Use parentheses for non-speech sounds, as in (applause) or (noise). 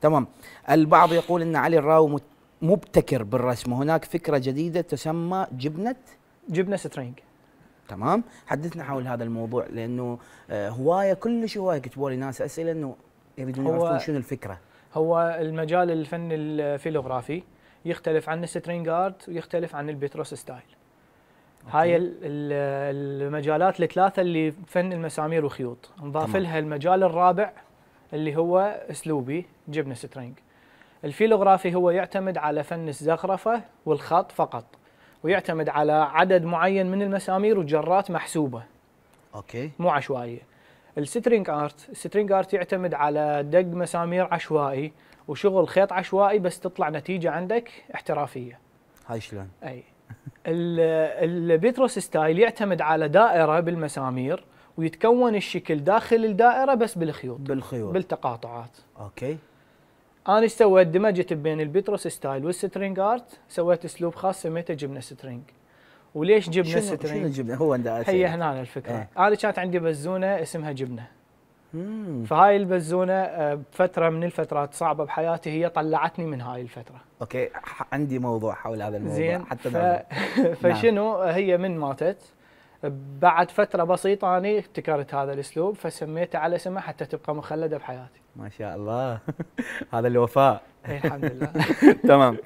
تمام البعض يقول ان علي الراوي مبتكر بالرسم هناك فكره جديده تسمى جبنه جبنه سترينج تمام حدثنا حول هذا الموضوع لانه آه، هوايه كلش هوايه كتبوا لي ناس اسئله انه يريدون يعرفون شنو الفكره هو المجال الفني الفيلوغرافي يختلف عن السترينج ارت ويختلف عن البيتروس ستايل هاي المجالات الثلاثه اللي فن المسامير وخيوط نضاف لها المجال الرابع اللي هو اسلوبي جبنا سترينج الفيلوغرافي هو يعتمد على فن الزخرفه والخط فقط ويعتمد على عدد معين من المسامير وجرات محسوبه اوكي مو عشوائيه السترينج ارت السترينج ارت يعتمد على دق مسامير عشوائي وشغل خيط عشوائي بس تطلع نتيجه عندك احترافيه هاي شلون اي البيتروس ستايل يعتمد على دائره بالمسامير ويتكون الشكل داخل الدائره بس بالخيوط بالخيوط بالتقاطعات اوكي انا ايش سويت دمجت بين البيتروس ستايل والسترينج ارت سويت اسلوب خاص سميته جبنه سترينج وليش جبنه سترينج؟ شنو جبنا؟ هو هي هنا الفكره ايه. انا كانت عندي بزونه اسمها جبنه مم. فهاي البزونه آه، بفتره من الفترات صعبه بحياتي هي طلعتني من هاي الفتره اوكي عندي موضوع حول هذا الموضوع زين حتى ف... (laughs) فشنو نعم. هي من ماتت بعد فتره بسيطه انا ابتكرت هذا الاسلوب فسميته على اسمه حتى تبقى مخلده بحياتي. ما شاء الله (laughs) هذا الوفاء. إيه، الحمد لله. (laughs) تمام